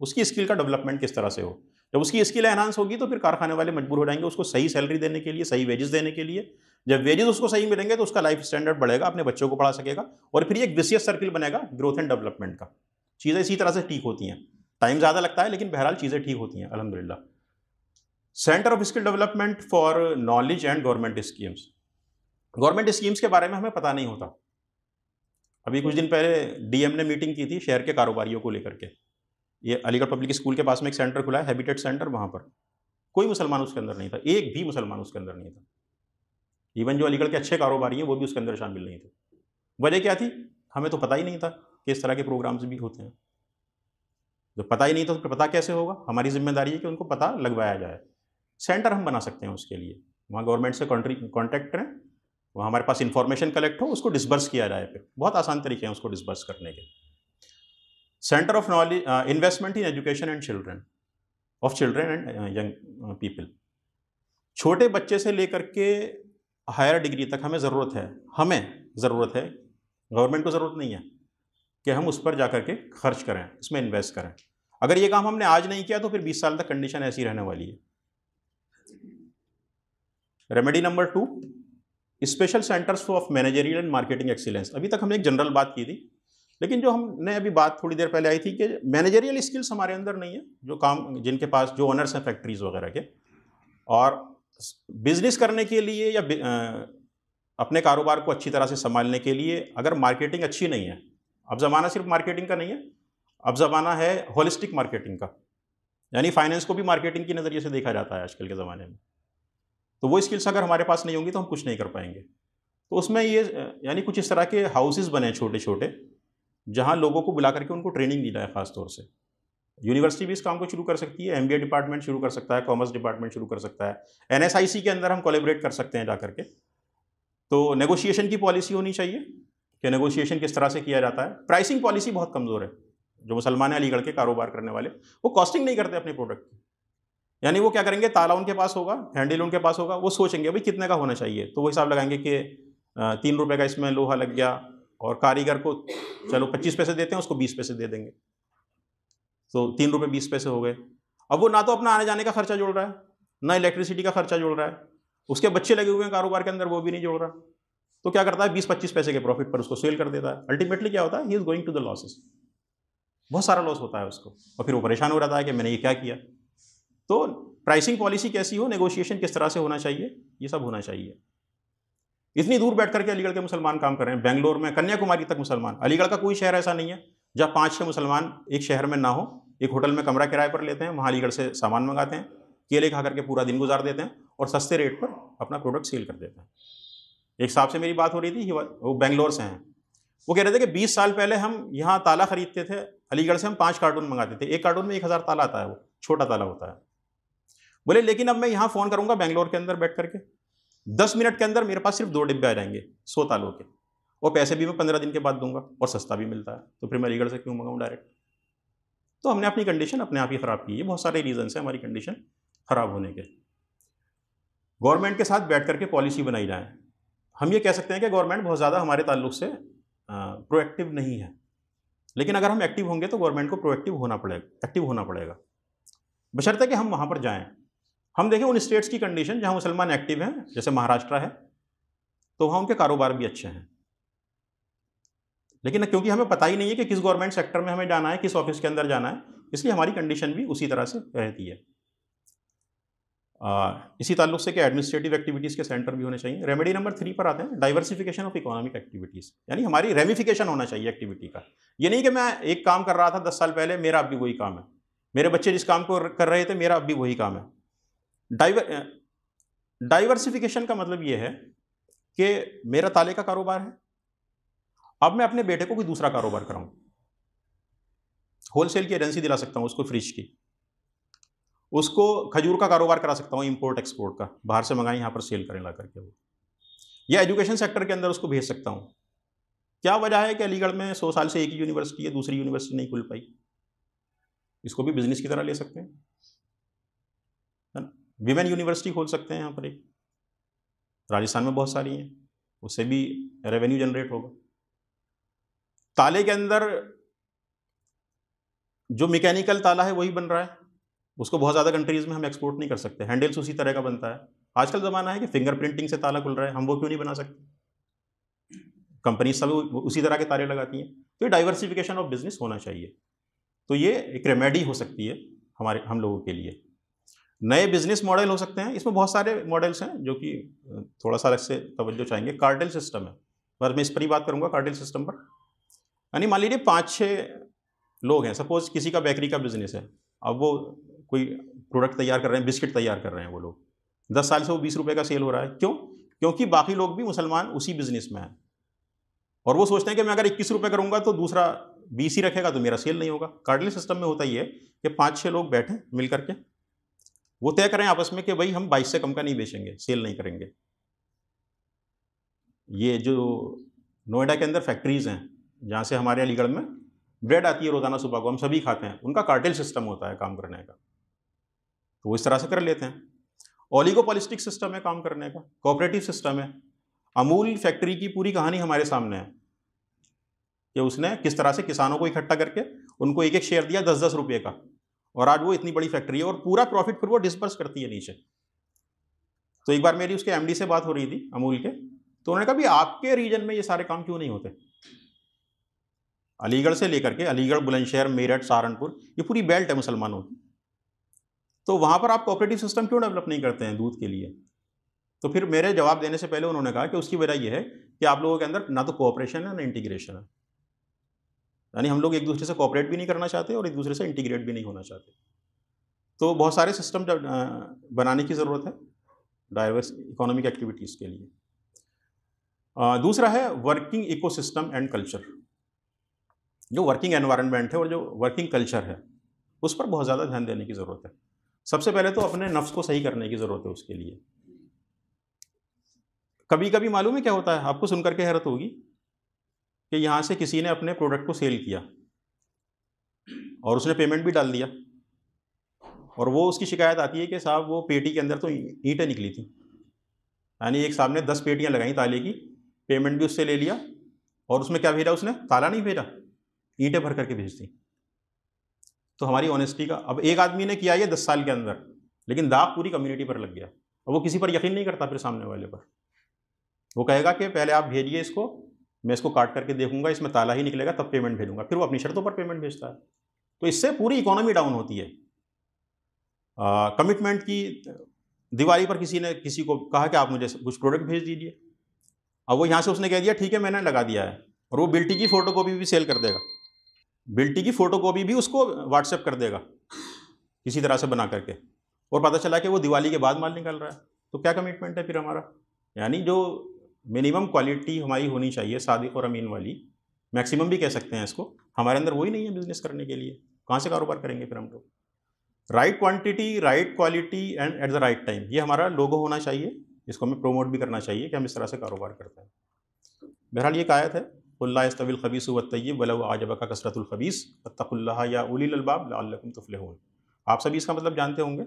उसकी स्किल का डेवलपमेंट किस तरह से हो जब उसकी स्किल एनहांस होगी तो फिर कारखाने वाले मजबूर हो जाएंगे उसको सही सैलरी देने के लिए सही वेजेस देने के लिए जब वेजेस उसको सही मिलेंगे तो उसका लाइफ स्टैंडर्ड बढ़ेगा अपने बच्चों को पढ़ा सकेगा और फिर एक विशेष सर्किल बनेगा ग्रोथ एंड डेवलपमेंट का चीज़ें इसी तरह से ठीक होती हैं टाइम ज़्यादा लगता है लेकिन बहरहाल चीज़ें ठीक होती हैं अलहमदिल्ला centre of skill development for knowledge and government schemes government schemes के बारे में हमें पता नहीं होता अभी कुछ हम्म। दिन पहले डीएम ने मीटिंग की थी शहर के कारोबारियों को लेकर के ये अलीगढ़ पब्लिक स्कूल के पास में एक सेंटर खुला है हैबिटेट सेंटर वहाँ पर कोई मुसलमान उसके अंदर नहीं था एक भी मुसलमान उसके अंदर नहीं था इवन जो अलीगढ़ के अच्छे कारोबारी हैं वो भी उसके अंदर शामिल नहीं थे वजह क्या थी हमें तो पता ही नहीं था कि इस तरह के प्रोग्राम्स भी होते हैं जब पता ही नहीं था तो पता कैसे होगा हमारी जिम्मेदारी है कि उनको पता लगवाया जाए सेंटर हम बना सकते हैं उसके लिए वहाँ गवर्नमेंट से कॉन्टैक्ट करें वहाँ हमारे पास इन्फॉर्मेशन कलेक्ट हो उसको डिसबर्स किया जाए फिर बहुत आसान तरीके हैं उसको डिसबर्स करने के centre of knowledge investment in education and children of children and young people छोटे बच्चे से लेकर के हायर डिग्री तक हमें ज़रूरत है हमें ज़रूरत है गवर्नमेंट को ज़रूरत नहीं है कि हम उस पर जा के खर्च करें इसमें इन्वेस्ट करें अगर ये काम हमने आज नहीं किया तो फिर 20 साल तक कंडीशन ऐसी रहने वाली है remedy number two special centres of managerial and marketing excellence अभी तक हमने एक जनरल बात की थी लेकिन जो हमने अभी बात थोड़ी देर पहले आई थी कि मैनेजरियल स्किल्स हमारे अंदर नहीं है जो काम जिनके पास जो ऑनर्स हैं फैक्ट्रीज वगैरह के और बिजनेस करने के लिए या अपने कारोबार को अच्छी तरह से संभालने के लिए अगर मार्केटिंग अच्छी नहीं है अब ज़माना सिर्फ मार्केटिंग का नहीं है अब ज़माना है होलिस्टिक मार्केटिंग का यानी फाइनेंस को भी मार्केटिंग के नज़रिए से देखा जाता है आजकल के ज़माने में तो वो स्किल्स अगर हमारे पास नहीं होंगी तो हम कुछ नहीं कर पाएंगे तो उसमें ये यानी कुछ इस तरह के हाउसेज़ बने छोटे छोटे जहाँ लोगों को बुला करके उनको ट्रेनिंग दी जाए खासतौर से यूनिवर्सिटी भी इस काम को शुरू कर सकती है एमबीए डिपार्टमेंट शुरू कर सकता है कॉमर्स डिपार्टमेंट शुरू कर सकता है एनएसआईसी के अंदर हम कोलेबरेट कर सकते हैं जा करके तो नेगोशिएशन की पॉलिसी होनी चाहिए कि नेगोशिएशन किस तरह से किया जाता है प्राइसिंग पॉलिसी बहुत कमज़ोर है जो मुसलमान अलीगढ़ के कारोबार करने वाले वो कॉस्टिंग नहीं करते अपने प्रोडक्ट की यानी वो क्या करेंगे ताला उनके पास होगा हैंडल उनके पास होगा वो सोचेंगे भाई कितने का होना चाहिए तो वो हिसाब लगाएंगे कि तीन रुपये का इसमें लोहा लग गया और कारीगर को चलो पच्चीस पैसे देते हैं उसको बीस पैसे दे देंगे तो तीन रुपये बीस पैसे हो गए अब वो ना तो अपना आने जाने का खर्चा जोड़ रहा है ना इलेक्ट्रिसिटी का खर्चा जोड़ रहा है उसके बच्चे लगे हुए हैं कारोबार के अंदर वो भी नहीं जोड़ रहा तो क्या करता है बीस पच्चीस पैसे के प्रॉफिट पर उसको सेल कर देता है अल्टीमेटली क्या होता है he is going to the losses बहुत सारा लॉस होता है उसको और फिर वो परेशान हो जाता है कि मैंने ये क्या किया तो प्राइसिंग पॉलिसी कैसी हो नेगोशिएशन किस तरह से होना चाहिए ये सब होना चाहिए इतनी दूर बैठ करके अलीगढ़ के मुसलमान काम कर रहे हैं बेंगलोर में कन्याकुमारी तक मुसलमान अलीगढ़ का कोई शहर ऐसा नहीं है जहाँ पाँच छः मुसलमान एक शहर में ना हो एक होटल में कमरा किराए पर लेते हैं वहाँ अलीगढ़ से सामान मंगाते हैं केले खा करके पूरा दिन गुजार देते हैं और सस्ते रेट पर अपना प्रोडक्ट सेल कर देते हैं एक साहब से मेरी बात हो रही थी वो बेंगलोर से हैं वो कह रहे थे कि बीस साल पहले हम यहाँ ताला खरीदते थे अलीगढ़ से हम पाँच कार्टून मंगाते थे एक कार्टून में एक हज़ार ताला आता है वो छोटा ताला होता है बोले लेकिन अब मैं यहाँ फ़ोन करूँगा बैंगलोर के अंदर बैठ करके दस मिनट के अंदर मेरे पास सिर्फ दो डिब्बे आ जाएंगे सौ तालों के और पैसे भी मैं पंद्रह दिन के बाद दूंगा और सस्ता भी मिलता है तो फिर मैं अलीगढ़ से क्यों मंगाऊँ डायरेक्ट तो हमने अपनी कंडीशन अपने आप ही ख़राब की है बहुत सारे रीज़न्स हैं हमारी कंडीशन ख़राब होने के गवर्नमेंट के साथ बैठ करके पॉलिसी बनाई जाए हम ये कह सकते हैं कि गवर्नमेंट बहुत ज़्यादा हमारे ताल्लुक से प्रोएक्टिव नहीं है लेकिन अगर हम एक्टिव होंगे तो गवर्नमेंट को प्रोएक्टिव होना पड़ेगा एक्टिव होना पड़ेगा बशर्ते कि हम वहाँ पर जाएँ हम देखें उन स्टेट्स की कंडीशन जहाँ मुसलमान एक्टिव हैं जैसे महाराष्ट्र है तो वहाँ उनके कारोबार भी अच्छे हैं लेकिन क्योंकि हमें पता ही नहीं है कि किस गवर्नमेंट सेक्टर में हमें जाना है किस ऑफिस के अंदर जाना है इसलिए हमारी कंडीशन भी उसी तरह से रहती है आ, इसी ताल्लुक से कि एडमिनिस्ट्रेटिव एक्टिविटीज़ के सेंटर भी होने चाहिए रेमेडी नंबर थ्री पर आते हैं डाइवर्सिफिकेशन ऑफ इकोनॉमिक एक्टिविटीज़ यानी हमारी रेमिफिकेशन होना चाहिए एक्टिविटी का ये नहीं कि मैं एक काम कर रहा था दस साल पहले मेरा अब भी वही काम है मेरे बच्चे जिस काम को कर रहे थे मेरा अब भी वही काम है डाइवर डाइवर्सिफिकेशन का मतलब ये है कि मेरा ताले का कारोबार है अब मैं अपने बेटे को कोई दूसरा कारोबार कराऊं होलसेल की एजेंसी दिला सकता हूं उसको फ्रिज की उसको खजूर का कारोबार करा सकता हूं इंपोर्ट एक्सपोर्ट का बाहर से मंगाएं यहां पर सेल करें ला करके वो या एजुकेशन सेक्टर के अंदर उसको भेज सकता हूं क्या वजह है कि अलीगढ़ में सौ साल से एक ही यूनिवर्सिटी है दूसरी यूनिवर्सिटी नहीं खुल पाई इसको भी बिजनेस की तरह ले सकते हैं विमेन यूनिवर्सिटी खोल सकते हैं यहाँ पर एक राजस्थान में बहुत सारी हैं उससे भी रेवेन्यू जनरेट होगा ताले के अंदर जो मैकेनिकल ताला है वही बन रहा है उसको बहुत ज़्यादा कंट्रीज़ में हम एक्सपोर्ट नहीं कर सकते हैंडल्स उसी तरह का बनता है आजकल ज़माना है कि फिंगर प्रिंटिंग से ताला खुल रहा है हम वो क्यों नहीं बना सकते कंपनी सब उसी तरह के ताले लगाती हैं तो ये डाइवर्सिफिकेशन ऑफ बिजनेस होना चाहिए तो ये एक रेमेडी हो सकती है हमारे हम लोगों के लिए नए बिजनेस मॉडल हो सकते हैं इसमें बहुत सारे मॉडल्स हैं जो कि थोड़ा सा इससे तवज्जो चाहेंगे कार्डल सिस्टम है पर मैं इस पर ही बात करूँगा कार्डल सिस्टम पर यानी मान लीजिए पाँच छः लोग हैं सपोज़ किसी का बेकरी का बिजनेस है अब वो कोई प्रोडक्ट तैयार कर रहे हैं बिस्किट तैयार कर रहे हैं वो लोग दस साल से वो बीस रुपये का सेल हो रहा है क्यों क्योंकि बाकी लोग भी मुसलमान उसी बिज़नेस में हैं और वो सोचते हैं कि मैं अगर इक्कीस रुपये करूँगा तो दूसरा बीस ही रखेगा तो मेरा सेल नहीं होगा कार्डल सिस्टम में होता ही है कि पाँच छः लोग बैठें मिल करके वो तय करें आपस में कि भाई हम 22 से कम का नहीं बेचेंगे सेल नहीं करेंगे ये जो नोएडा के अंदर फैक्ट्रीज़ हैं जहाँ से हमारे अलीगढ़ में ब्रेड आती है रोज़ाना सुबह को हम सभी खाते हैं उनका कार्टेल सिस्टम होता है काम करने का तो वो इस तरह से कर लेते हैं ओलिगोपॉलिस्टिक सिस्टम है काम करने का कोऑपरेटिव सिस्टम है अमूल फैक्ट्री की पूरी कहानी हमारे सामने है कि उसने किस तरह से किसानों को इकट्ठा करके उनको एक एक शेयर दिया दस दस रुपये का और आज वो इतनी बड़ी फैक्ट्री है और पूरा प्रॉफिट फिर वो डिस्पर्स करती है नीचे तो एक बार मेरी उसके एमडी से बात हो रही थी अमूल के तो उन्होंने कहा भी आपके रीजन में ये सारे काम क्यों नहीं होते अलीगढ़ से लेकर के अलीगढ़ बुलंदशहर मेरठ सहारनपुर ये पूरी बेल्ट है मुसलमानों की तो वहाँ पर आप कोऑपरेटिव सिस्टम क्यों डेवलप नहीं करते हैं दूध के लिए तो फिर मेरे जवाब देने से पहले उन्होंने कहा कि उसकी वजह यह है कि आप लोगों के अंदर ना तो कोऑपरेशन है ना इंटीग्रेशन है यानी हम लोग एक दूसरे से कॉपरेट भी नहीं करना चाहते और एक दूसरे से इंटीग्रेट भी नहीं होना चाहते तो बहुत सारे सिस्टम बनाने की ज़रूरत है डाइवर्स इकोनॉमिक एक्टिविटीज़ के लिए दूसरा है वर्किंग इकोसिस्टम एंड कल्चर जो वर्किंग एनवायरनमेंट है और जो वर्किंग कल्चर है उस पर बहुत ज़्यादा ध्यान देने की ज़रूरत है सबसे पहले तो अपने नफ्स को सही करने की ज़रूरत है उसके लिए कभी कभी मालूम है क्या होता है आपको सुनकर के हैरत होगी कि यहाँ से किसी ने अपने प्रोडक्ट को सेल किया और उसने पेमेंट भी डाल दिया और वो उसकी शिकायत आती है कि साहब वो पेटी के अंदर तो ईंटें निकली थी यानी एक साहब ने दस पेटियाँ लगाई ताले की पेमेंट भी उससे ले लिया और उसमें क्या भेजा उसने ताला नहीं भेजा ईंटें भर करके भेज दी तो हमारी ऑनेस्टी का अब एक आदमी ने किया ये दस साल के अंदर लेकिन दाग पूरी कम्युनिटी पर लग गया अब वो किसी पर यकीन नहीं करता फिर सामने वाले पर वो कहेगा कि पहले आप भेजिए इसको मैं इसको काट करके देखूंगा इसमें ताला ही निकलेगा तब पेमेंट भेजूंगा फिर वो अपनी शर्तों पर पेमेंट भेजता है तो इससे पूरी इकोनॉमी डाउन होती है कमिटमेंट की दिवाली पर किसी ने किसी को कहा कि आप मुझे कुछ प्रोडक्ट भेज दीजिए अब वो यहाँ से उसने कह दिया ठीक है मैंने लगा दिया है और वो बिल्टी की फ़ोटो कॉपी भी सेल कर देगा बिल्टी की फ़ोटो कॉपी भी उसको व्हाट्सएप कर देगा किसी तरह से बना करके और पता चला कि वो दिवाली के बाद माल निकल रहा है तो क्या कमिटमेंट है फिर हमारा यानी जो मिनिमम क्वालिटी हमारी होनी चाहिए सादिक और अमीन वाली मैक्सिमम भी कह सकते हैं इसको हमारे अंदर वही नहीं है बिज़नेस करने के लिए कहाँ से कारोबार करेंगे फिर हम लोग right quantity right quality and at the right time ये हमारा लोगो होना चाहिए इसको हमें प्रोमोट भी करना चाहिए कि हम इस तरह से कारोबार करते हैं बहरहाल ये कायत है क़ुल्लास्तबिल खबीस वतयब वलव आजबका कसरतुल खबीस अतुल्ला या उली अलबाब लालकुम तुफलहून आप सभी इसका मतलब जानते होंगे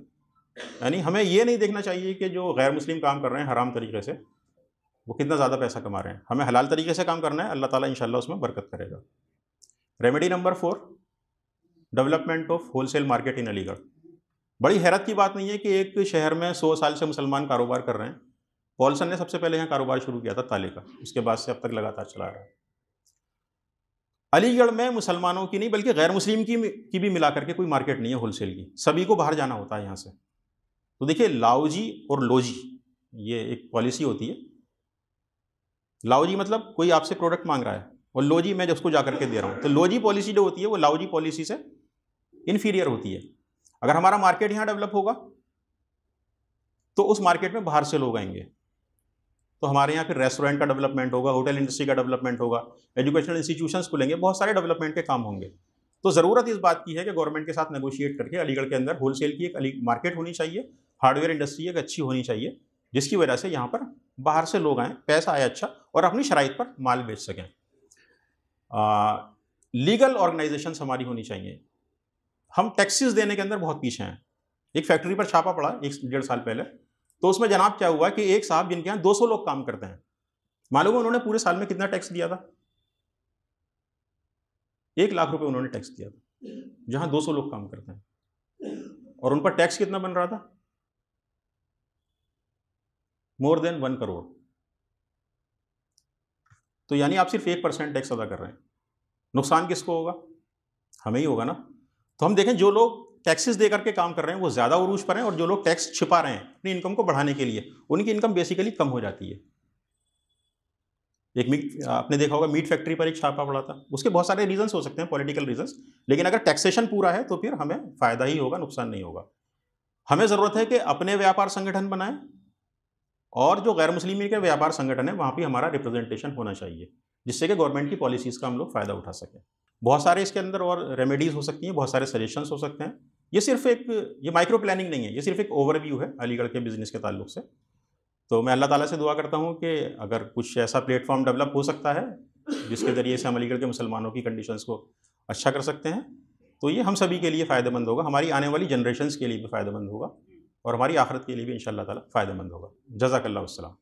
यानी हमें ये नहीं देखना चाहिए कि जो गैर मुस्लिम काम कर रहे हैं हराम तरीके से वो कितना ज़्यादा पैसा कमा रहे हैं हमें हलाल तरीके से काम करना है अल्लाह ताला इंशाल्लाह उसमें बरकत करेगा remedy number four development of wholesale market in Aligarh बड़ी हैरत की बात नहीं है कि एक शहर में सौ साल से मुसलमान कारोबार कर रहे हैं पॉलसन ने सबसे पहले यहाँ कारोबार शुरू किया था ताले का उसके बाद से अब तक लगातार चला रहा है अलीगढ़ में मुसलमानों की नहीं बल्कि गैर मुस्लिम की की भी मिला करके कोई मार्केट नहीं है होलसेल की सभी को बाहर जाना होता है यहाँ से तो देखिए लाओजी और लोजी ये एक पॉलिसी होती है लाओजी मतलब कोई आपसे प्रोडक्ट मांग रहा है और लोजी मैं उसको जा करके दे रहा हूँ तो लोजी पॉलिसी जो होती है वो लाओजी पॉलिसी से इन्फीरियर होती है अगर हमारा मार्केट यहाँ डेवलप होगा तो उस मार्केट में बाहर से लोग आएंगे तो हमारे यहाँ फिर रेस्टोरेंट का डेवलपमेंट होगा होटल इंडस्ट्री का डेवलपमेंट होगा एजुकेशनल इंस्टीट्यूशंस खुलेंगे बहुत सारे डेवलपमेंट के काम होंगे तो ज़रूरत इस बात की है कि गवर्नमेंट के साथ नेगोशिएट करके अलीगढ़ के अंदर होलसेल की एक मार्केट होनी चाहिए हार्डवेयर इंडस्ट्री एक अच्छी होनी चाहिए जिसकी वजह से यहाँ पर बाहर से लोग आएँ पैसा आए अच्छा और अपनी शराइ पर माल बेच सकें लीगल ऑर्गेनाइजेशन हमारी होनी चाहिए हम टैक्सेस देने के अंदर बहुत पीछे हैं एक फैक्ट्री पर छापा पड़ा एक डेढ़ साल पहले तो उसमें जनाब क्या हुआ कि एक साहब जिनके यहाँ 200 लोग काम करते हैं मालूम है उन्होंने पूरे साल में कितना टैक्स दिया था एक लाख रुपए उन्होंने टैक्स दिया था जहाँ 200 लोग काम करते हैं और उन पर टैक्स कितना बन रहा था मोर देन वन करोड़ तो यानी आप सिर्फ एक परसेंट टैक्स अदा कर रहे हैं नुकसान किसको होगा हमें ही होगा ना तो हम देखें जो लोग टैक्सेस दे करके काम कर रहे हैं वो ज़्यादा उरूज पर हैं और जो लोग टैक्स छिपा रहे हैं अपनी इनकम को बढ़ाने के लिए उनकी इनकम बेसिकली कम हो जाती है एक मीट आपने देखा होगा मीट फैक्ट्री पर एक छापा पड़ा था उसके बहुत सारे रीजंस हो सकते हैं पॉलिटिकल रीजंस लेकिन अगर टैक्सेशन पूरा है तो फिर हमें फ़ायदा ही होगा नुकसान नहीं होगा हमें ज़रूरत है कि अपने व्यापार संगठन बनाएं और जो गैर मुस्लिमी के व्यापार संगठन है वहाँ भी हमारा रिप्रेजेंटेशन होना चाहिए जिससे कि गवर्नमेंट की पॉलिसीज़ का हम लोग फ़ायदा उठा सकें बहुत सारे इसके अंदर और रेमेडीज़ हो सकती हैं बहुत सारे सजेशंस हो सकते हैं ये सिर्फ एक ये माइक्रो प्लानिंग नहीं है ये सिर्फ एक ओवरव्यू है अलीगढ़ के बिज़नेस के ताल्लुक से तो मैं अल्लाह ताला से दुआ करता हूँ कि अगर कुछ ऐसा प्लेटफॉर्म डेवलप हो सकता है जिसके ज़रिए से हम अलीगढ़ के मुसलमानों की कंडीशंस को अच्छा कर सकते हैं तो ये हम सभी के लिए फ़ायदेमंद होगा हमारी आने वाली जनरेशन के लिए भी फ़ायदेमंद होगा और हमारी आखरत के लिए भी इन शाला फ़ायदेमंद होगा जजाकल्ला